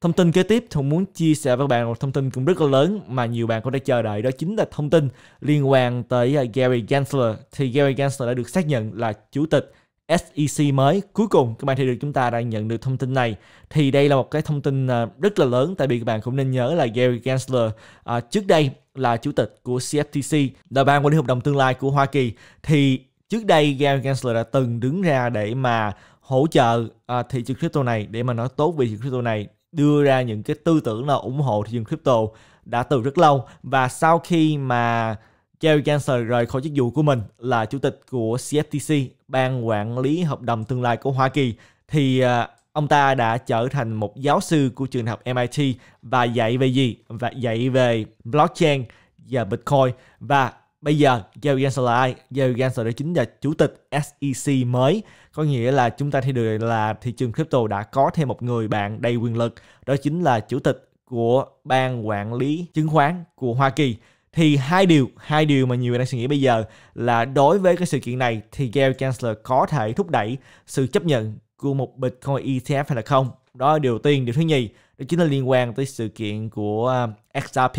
Thông tin kế tiếp Thông muốn chia sẻ với bạn một thông tin cũng rất là lớn mà nhiều bạn cũng đã chờ đợi đó chính là thông tin liên quan tới à, Gary Gensler. Thì Gary Gensler đã được xác nhận là chủ tịch SEC mới. Cuối cùng các bạn thấy được chúng ta đã nhận được thông tin này. Thì đây là một cái thông tin à, rất là lớn tại vì các bạn cũng nên nhớ là Gary Gensler à, trước đây là chủ tịch của CFTC, là ban quản lý hợp đồng tương lai của Hoa Kỳ. Thì trước đây Gary Gensler đã từng đứng ra để mà hỗ trợ à, thị trường crypto này để mà nói tốt về thị trường crypto này đưa ra những cái tư tưởng là ủng hộ thị trường crypto đã từ rất lâu và sau khi mà Gary Gensler rời khỏi chức vụ của mình là chủ tịch của CFTC, ban quản lý hợp đồng tương lai của Hoa Kỳ thì à, ông ta đã trở thành một giáo sư của trường học MIT và dạy về gì? Và dạy về blockchain và Bitcoin và Bây giờ Gary Gensler là ai? Gary Gensler đó chính là chủ tịch SEC mới. Có nghĩa là chúng ta thấy được là thị trường crypto đã có thêm một người bạn đầy quyền lực. Đó chính là chủ tịch của ban quản lý chứng khoán của Hoa Kỳ thì hai điều hai điều mà nhiều người đang suy nghĩ bây giờ là đối với cái sự kiện này thì Gary Gensler có thể thúc đẩy sự chấp nhận của một Bitcoin ETF hay là không đó là điều tiên điều thứ nhì đó chính là liên quan tới sự kiện của à, XRP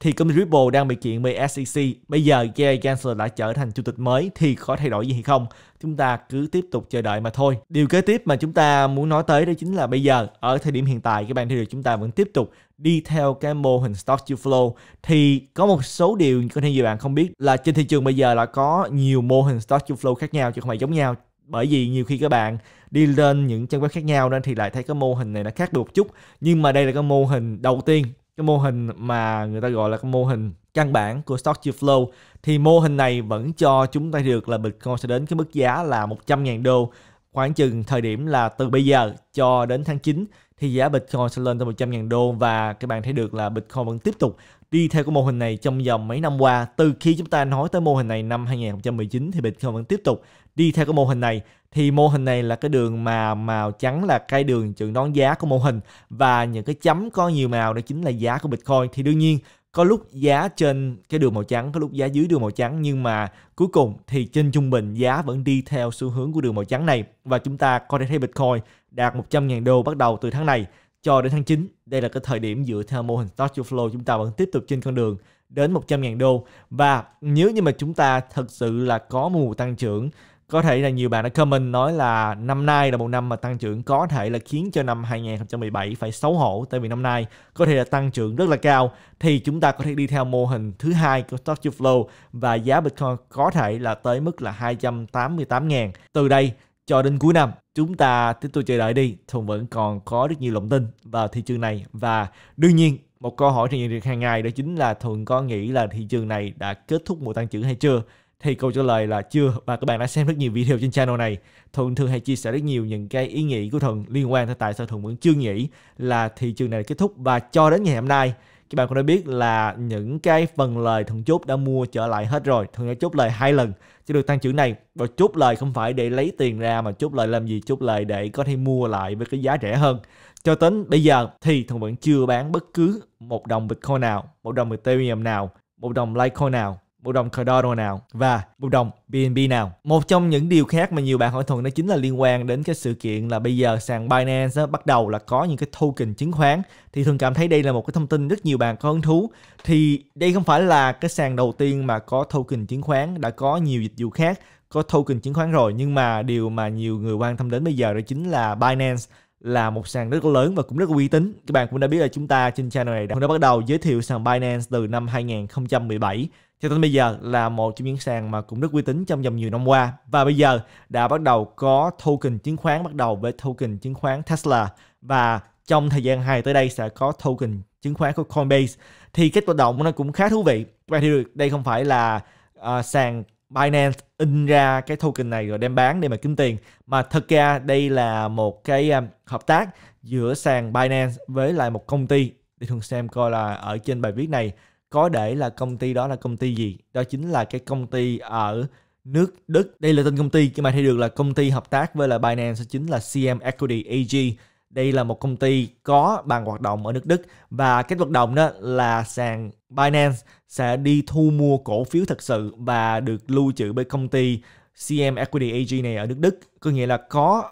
thì công ty Ripple đang bị kiện bởi SEC bây giờ Gary Gensler đã trở thành chủ tịch mới thì có thay đổi gì hay không chúng ta cứ tiếp tục chờ đợi mà thôi điều kế tiếp mà chúng ta muốn nói tới đó chính là bây giờ ở thời điểm hiện tại các bạn thấy được chúng ta vẫn tiếp tục đi theo cái mô hình stock to flow thì có một số điều có thể nhiều bạn không biết là trên thị trường bây giờ là có nhiều mô hình stock to flow khác nhau chứ không phải giống nhau bởi vì nhiều khi các bạn đi lên những trang web khác nhau nên thì lại thấy cái mô hình này nó khác được chút nhưng mà đây là cái mô hình đầu tiên cái mô hình mà người ta gọi là cái mô hình căn bản của Stock to Flow thì mô hình này vẫn cho chúng ta được là Bitcoin sẽ đến cái mức giá là 100.000 đô khoảng chừng thời điểm là từ bây giờ cho đến tháng 9 thì giá Bitcoin sẽ lên tới 100.000 đô và các bạn thấy được là Bitcoin vẫn tiếp tục đi theo cái mô hình này trong vòng mấy năm qua từ khi chúng ta nói tới mô hình này năm 2019 thì Bitcoin vẫn tiếp tục đi theo cái mô hình này thì mô hình này là cái đường mà màu trắng là cái đường trường đón giá của mô hình và những cái chấm có nhiều màu đó chính là giá của Bitcoin thì đương nhiên có lúc giá trên cái đường màu trắng có lúc giá dưới đường màu trắng nhưng mà cuối cùng thì trên trung bình giá vẫn đi theo xu hướng của đường màu trắng này và chúng ta có thể thấy Bitcoin đạt 100.000 đô bắt đầu từ tháng này cho đến tháng 9. Đây là cái thời điểm dựa theo mô hình Start to Flow chúng ta vẫn tiếp tục trên con đường đến 100.000 đô. Và nếu như mà chúng ta thật sự là có mùa tăng trưởng, có thể là nhiều bạn đã comment nói là năm nay là một năm mà tăng trưởng có thể là khiến cho năm 2017 phải xấu hổ tại vì năm nay có thể là tăng trưởng rất là cao thì chúng ta có thể đi theo mô hình thứ hai của Stock to Flow và giá Bitcoin có thể là tới mức là 288.000 từ đây cho đến cuối năm chúng ta tiếp tục chờ đợi đi Thùng vẫn còn có rất nhiều lòng tin vào thị trường này và đương nhiên một câu hỏi hiện được hàng ngày đó chính là thùng có nghĩ là thị trường này đã kết thúc mùa tăng trưởng hay chưa? Thì câu trả lời là chưa và các bạn đã xem rất nhiều video trên channel này. Thuận thường hay chia sẻ rất nhiều những cái ý nghĩ của Thuận liên quan tới tại sao Thuận vẫn chưa nghĩ là thị trường này kết thúc và cho đến ngày hôm nay các bạn cũng đã biết là những cái phần lời thằng chốt đã mua trở lại hết rồi thằng đã chốt lời hai lần cho được tăng trưởng này và chốt lời không phải để lấy tiền ra mà chốt lời làm gì chốt lời để có thể mua lại với cái giá rẻ hơn cho đến bây giờ thì thằng vẫn chưa bán bất cứ một đồng bitcoin nào một đồng ethereum nào một đồng litecoin nào bộ đồng Cardano nào và bộ đồng BNB nào. Một trong những điều khác mà nhiều bạn hỏi thuận đó chính là liên quan đến cái sự kiện là bây giờ sàn Binance bắt đầu là có những cái token chứng khoán thì thường cảm thấy đây là một cái thông tin rất nhiều bạn có hứng thú. Thì đây không phải là cái sàn đầu tiên mà có token chứng khoán, đã có nhiều dịch vụ khác có token chứng khoán rồi nhưng mà điều mà nhiều người quan tâm đến bây giờ đó chính là Binance là một sàn rất lớn và cũng rất uy tín. Các bạn cũng đã biết là chúng ta trên channel này đã bắt đầu giới thiệu sàn Binance từ năm 2017 cho đến bây giờ là một trong những sàn mà cũng rất uy tín trong vòng nhiều năm qua và bây giờ đã bắt đầu có token chứng khoán bắt đầu với token chứng khoán Tesla và trong thời gian hai tới đây sẽ có token chứng khoán của Coinbase thì cái hoạt động nó cũng khá thú vị và thì đây không phải là uh, sàn Binance in ra cái token này rồi đem bán để mà kiếm tiền mà thật ra đây là một cái à, hợp tác giữa sàn Binance với lại một công ty để thường xem coi là ở trên bài viết này có để là công ty đó là công ty gì đó chính là cái công ty ở nước Đức đây là tên công ty nhưng mà thấy được là công ty hợp tác với là Binance chính là CM Equity AG đây là một công ty có bàn hoạt động ở nước Đức và cái hoạt động đó là sàn Binance sẽ đi thu mua cổ phiếu thật sự và được lưu trữ bởi công ty CM Equity AG này ở nước Đức có nghĩa là có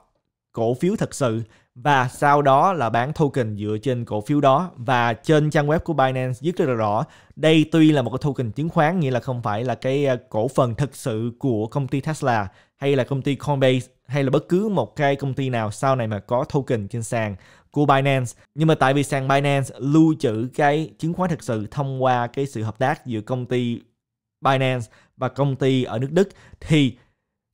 cổ phiếu thật sự và sau đó là bán token dựa trên cổ phiếu đó và trên trang web của Binance viết rất là rõ đây tuy là một cái token chứng khoán nghĩa là không phải là cái ờ, cổ phần thật sự của công ty Tesla hay là công ty Coinbase hay là bất cứ một cái công ty nào sau này mà có token trên sàn của Binance. Nhưng mà tại vì sàn Binance lưu trữ cái chứng khoán thực sự thông qua cái sự hợp tác giữa công ty Binance và công ty ở nước Đức thì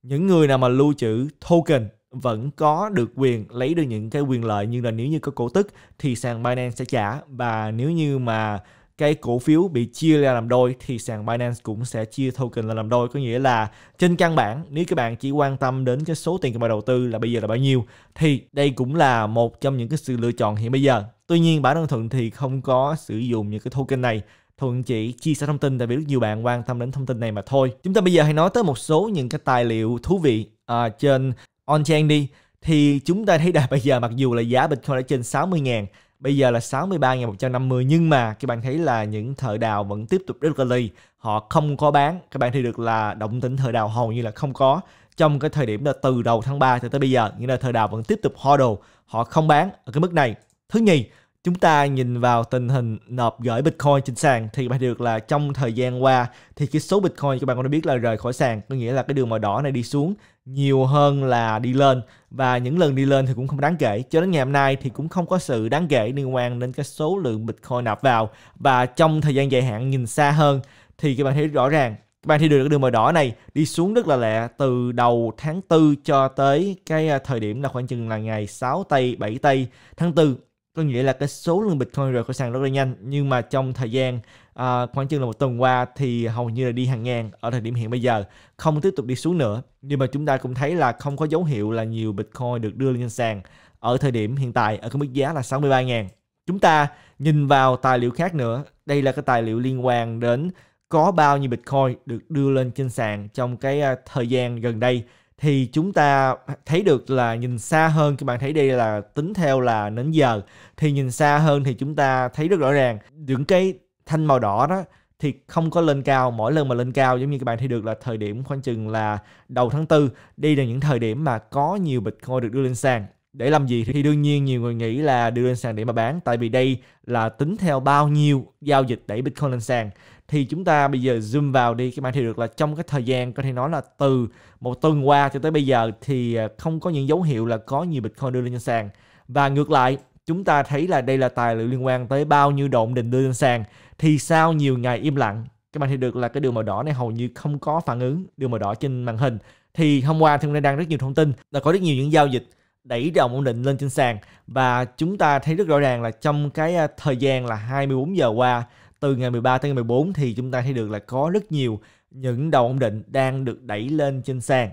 những người nào mà lưu trữ token vẫn có được quyền lấy được những cái quyền lợi nhưng là nếu như có cổ tức thì sàn Binance sẽ trả và nếu như mà cái cổ phiếu bị chia ra làm đôi thì sàn Binance cũng sẽ chia token ra làm đôi có nghĩa là trên căn bản nếu các bạn chỉ quan tâm đến cái số tiền các bạn đầu tư là bây giờ là bao nhiêu thì đây cũng là một trong những cái sự lựa chọn hiện bây giờ tuy nhiên bản thân thuận thì không có sử dụng những cái token này Thuận chỉ chia sẻ thông tin tại vì rất nhiều bạn quan tâm đến thông tin này mà thôi. Chúng ta bây giờ hãy nói tới một số những cái tài liệu thú vị uh, trên on-chain đi. Thì chúng ta thấy là bây giờ mặc dù là giá Bitcoin đã trên 60 ngàn Bây giờ là 63.150 nhưng mà các bạn thấy là những thợ đào vẫn tiếp tục rất là Họ không có bán. Các bạn thấy được là động tĩnh thợ đào hầu như là không có. Trong cái thời điểm là từ đầu tháng 3 cho tới bây giờ, nghĩa là thợ đào vẫn tiếp tục ho Họ không bán ở cái mức này. Thứ nhì, chúng ta nhìn vào tình hình nộp gửi Bitcoin trên sàn thì bạn được là trong thời gian qua thì cái số Bitcoin các bạn cũng đã biết là rời khỏi sàn có nghĩa là cái đường màu đỏ này đi xuống nhiều hơn là đi lên và những lần đi lên thì cũng không đáng kể cho đến ngày hôm nay thì cũng không có sự đáng kể liên quan đến cái số lượng Bitcoin nạp vào và trong thời gian dài hạn nhìn xa hơn thì các bạn thấy rõ ràng các bạn thấy được cái đường màu đỏ này đi xuống rất là lẹ từ đầu tháng 4 cho tới cái à, thời điểm là khoảng chừng là ngày 6 tây 7 tây tháng 4 có nghĩa là cái số lượng Bitcoin rời khỏi sàn rất là nhanh nhưng mà trong thời gian à, khoảng chừng là một tuần qua thì hầu như là đi hàng ngàn ở thời điểm hiện bây giờ không tiếp tục đi xuống nữa nhưng mà chúng ta cũng thấy là không có dấu hiệu là nhiều Bitcoin được đưa lên sàn ở thời điểm hiện tại ở cái mức giá là 63.000 chúng ta nhìn vào tài liệu khác nữa đây là cái tài liệu liên quan đến có bao nhiêu Bitcoin được đưa lên trên sàn trong cái à, thời gian gần đây thì chúng ta thấy được là nhìn xa hơn các bạn thấy đây là tính theo là đến giờ thì nhìn xa hơn thì chúng ta thấy rất rõ ràng những cái thanh màu đỏ đó thì không có lên cao mỗi lần mà lên cao giống như các bạn thấy được là thời điểm khoảng chừng là đầu tháng 4 đây là những thời điểm mà có nhiều bitcoin được đưa lên sàn để làm gì thì đương nhiên nhiều người nghĩ là đưa lên sàn để mà bán tại vì đây là tính theo bao nhiêu giao dịch đẩy Bitcoin lên sàn thì chúng ta bây giờ zoom vào đi các bạn thì được là trong cái thời gian có thể nói là từ một tuần qua cho tới bây giờ thì à, không có những dấu hiệu là có nhiều Bitcoin đưa lên sàn và ngược lại chúng ta thấy là đây là tài liệu liên quan tới bao nhiêu động định đưa lên sàn thì sau nhiều ngày im lặng các bạn thì được là cái đường màu đỏ này hầu như không có phản ứng đường màu đỏ trên màn hình thì hôm qua thì cũng đang rất nhiều thông tin là có rất nhiều những giao dịch đẩy đồng ổn định lên trên sàn và chúng ta thấy rất rõ ràng là trong cái à, thời gian là 24 giờ qua từ ngày 13 tới ngày 14 thì chúng ta thấy được là có rất nhiều những đồng ổn định đang được đẩy lên trên sàn.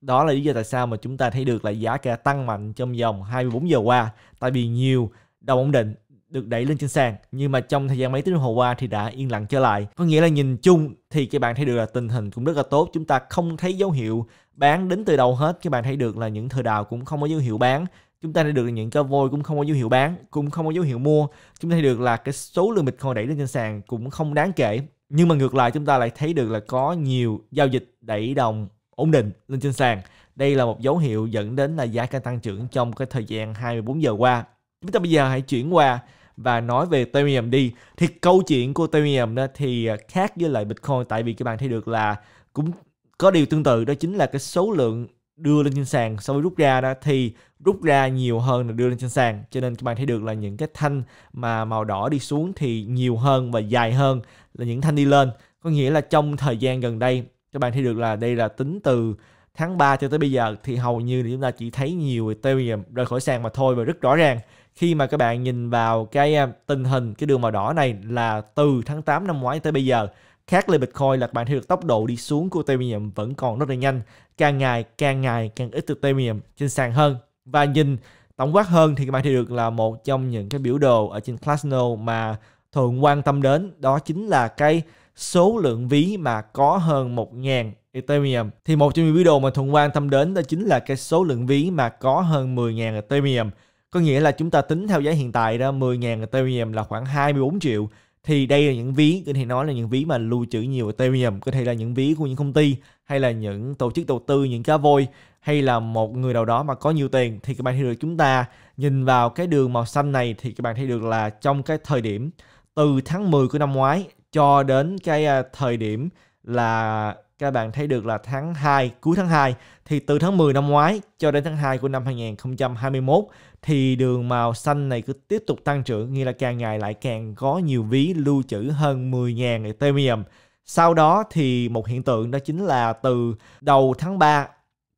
Đó là lý do tại sao mà chúng ta thấy được là giá cả tăng mạnh trong vòng 24 giờ qua tại vì nhiều đồng ổn định được đẩy lên trên sàn nhưng mà trong thời gian mấy tiếng đồng hồ qua thì đã yên lặng trở lại có nghĩa là nhìn chung thì các bạn thấy được là tình hình cũng rất là tốt chúng ta không thấy dấu hiệu bán đến từ đầu hết các bạn thấy được là những thời đào cũng không có dấu hiệu bán chúng ta thấy được là những cái vôi cũng không có dấu hiệu bán cũng không có dấu hiệu mua chúng ta thấy được là cái số lượng bitcoin đẩy lên trên sàn cũng không đáng kể nhưng mà ngược lại chúng ta lại thấy được là có nhiều giao dịch đẩy đồng ổn định lên trên sàn đây là một dấu hiệu dẫn đến là giá cả tăng trưởng trong cái thời gian 24 giờ qua chúng ta bây giờ hãy chuyển qua và nói về Ethereum đi thì câu chuyện của Ethereum đó thì à, khác với lại Bitcoin tại vì các bạn thấy được là cũng có điều tương tự đó chính là cái số lượng đưa lên trên sàn so với rút ra đó thì rút ra nhiều hơn là đưa lên trên sàn cho nên các bạn thấy được là những cái thanh mà màu đỏ đi xuống thì nhiều hơn và dài hơn là những thanh đi lên có nghĩa là trong thời gian gần đây các bạn thấy được là đây là tính từ tháng 3 cho tới bây giờ thì hầu như là chúng ta chỉ thấy nhiều Ethereum rời khỏi sàn mà thôi và rất rõ ràng khi mà các bạn nhìn vào cái à, tình hình cái đường màu đỏ này là từ tháng 8 năm ngoái tới bây giờ khác với Bitcoin là các bạn thấy được tốc độ đi xuống của Ethereum vẫn còn rất là nhanh càng ngày càng ngày càng ít Ethereum trên sàn hơn và nhìn tổng quát hơn thì các bạn thấy được là một trong những cái biểu đồ ở trên Classnode mà thường quan tâm đến đó chính là cái số lượng ví mà có hơn 1.000 Ethereum. Thì một trong những video mà Thuận quang tâm đến đó chính là cái số lượng ví mà có hơn 10.000 Ethereum. Có nghĩa là chúng ta tính theo giá hiện tại đó 10.000 Ethereum là khoảng 24 triệu. Thì đây là những ví, có thể nói là những ví mà lưu trữ nhiều Ethereum, có thể là những ví của những công ty hay là những tổ chức đầu tư, những cá voi hay là một người nào đó mà có nhiều tiền thì các bạn thấy được chúng ta nhìn vào cái đường màu xanh này thì các bạn thấy được là trong cái thời điểm từ tháng 10 của năm ngoái cho đến cái à, thời điểm là các bạn thấy được là tháng 2, cuối tháng 2 thì từ tháng 10 năm ngoái cho đến tháng 2 của năm 2021 thì đường màu xanh này cứ tiếp tục tăng trưởng nghĩa là càng ngày lại càng có nhiều ví lưu trữ hơn 10.000 Ethereum. Sau đó thì một hiện tượng đó chính là từ đầu tháng 3,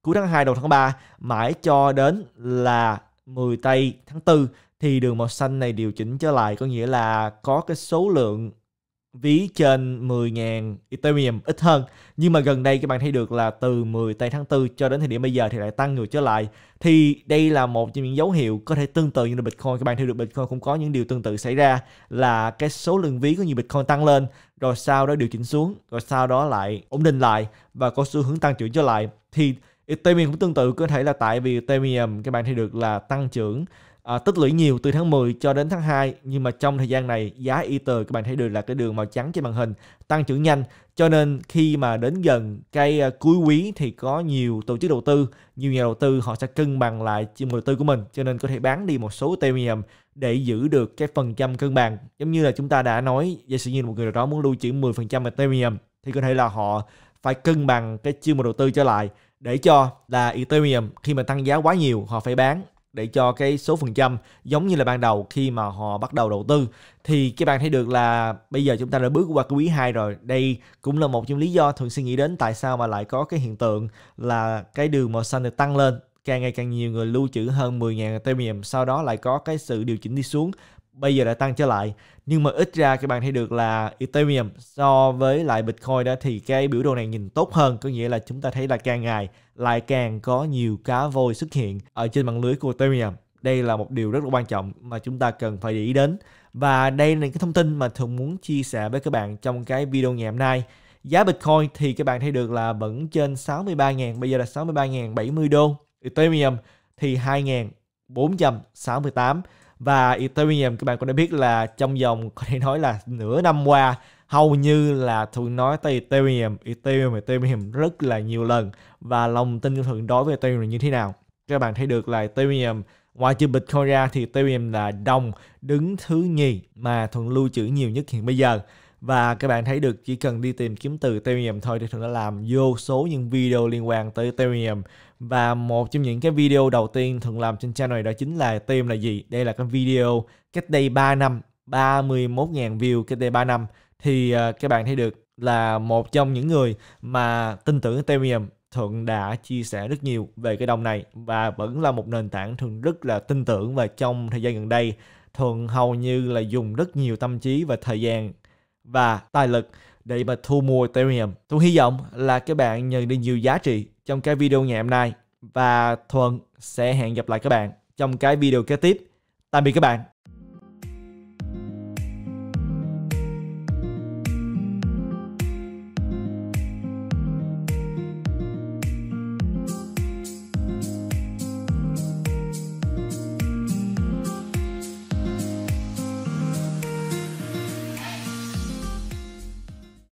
cuối tháng 2 đầu tháng 3 mãi cho đến là 10 tây tháng 4 thì đường màu xanh này điều chỉnh trở lại có nghĩa là có cái số lượng ví trên 10.000 Ethereum ít hơn. Nhưng mà gần đây các bạn thấy được là từ 10 tây tháng 4 cho đến thời điểm bây giờ thì lại tăng ngược trở lại. Thì đây là một trong những dấu hiệu có thể tương tự như là Bitcoin. Các bạn thấy được Bitcoin cũng có những điều tương tự xảy ra là cái số lượng ví của nhiều Bitcoin tăng lên rồi sau đó điều chỉnh xuống rồi sau đó lại ổn định lại và có xu hướng tăng trưởng trở lại. Thì Ethereum cũng tương tự có thể là tại vì Ethereum các bạn thấy được là tăng trưởng à, tích lũy nhiều từ tháng 10 cho đến tháng 2 nhưng mà trong thời gian này giá Ether các bạn thấy được là cái đường màu trắng trên màn hình tăng trưởng nhanh cho nên khi mà đến gần cái à, cuối quý thì có nhiều tổ chức đầu tư nhiều nhà đầu tư họ sẽ cân bằng lại chi đầu tư của mình cho nên có thể bán đi một số Ethereum để giữ được cái phần trăm cân bằng giống như là chúng ta đã nói giả sử như một người nào đó muốn lưu trữ 10% Ethereum thì có thể là họ phải cân bằng cái chiêu mà đầu tư trở lại để cho là Ethereum khi mà tăng giá quá nhiều họ phải bán để cho cái số phần trăm giống như là ban đầu khi mà họ bắt đầu đầu tư thì các bạn thấy được là bây giờ chúng ta đã bước qua quý 2 rồi. Đây cũng là một trong lý do thường suy nghĩ đến tại sao mà lại có cái hiện tượng là cái đường màu xanh được tăng lên càng ngày càng nhiều người lưu trữ hơn 10.000 Ethereum sau đó lại có cái sự điều chỉnh đi xuống bây giờ đã tăng trở lại nhưng mà ít ra các bạn thấy được là Ethereum so với lại Bitcoin đó thì cái biểu đồ này nhìn tốt hơn có nghĩa là chúng ta thấy là càng ngày lại càng có nhiều cá voi xuất hiện ở trên mạng lưới của Ethereum đây là một điều rất là quan trọng mà chúng ta cần phải để ý đến và đây là cái thông tin mà thường muốn chia sẻ với các bạn trong cái video ngày hôm nay giá Bitcoin thì các bạn thấy được là vẫn trên 63.000 bây giờ là 63.070 đô Ethereum thì 2.468 và Ethereum các bạn cũng đã biết là trong vòng có thể nói là nửa năm qua hầu như là thường nói tới Ethereum, Ethereum, Ethereum rất là nhiều lần và lòng tin của thường đối với Ethereum là như thế nào. Các bạn thấy được là Ethereum ngoài trừ Bitcoin ra thì Ethereum là đồng đứng thứ nhì mà thường lưu trữ nhiều nhất hiện bây giờ và các bạn thấy được chỉ cần đi tìm kiếm từ Ethereum thôi thì thường đã làm vô số những video liên quan tới Ethereum và một trong những cái video đầu tiên thường làm trên channel này đó chính là team là gì đây là cái video cách đây 3 năm 31.000 view cách đây 3 năm thì ờ, các bạn thấy được là một trong những người mà tin tưởng Ethereum Thuận đã chia sẻ rất nhiều về cái đồng này và vẫn là một nền tảng Thuận rất là tin tưởng và trong thời gian gần đây Thuận hầu như là dùng rất nhiều tâm trí và thời gian và tài lực để mà thu mua Ethereum. Tôi hy vọng là các bạn nhận được nhiều giá trị trong cái video ngày hôm nay và Thuận sẽ hẹn gặp lại các bạn trong cái video kế tiếp. Tạm biệt các bạn.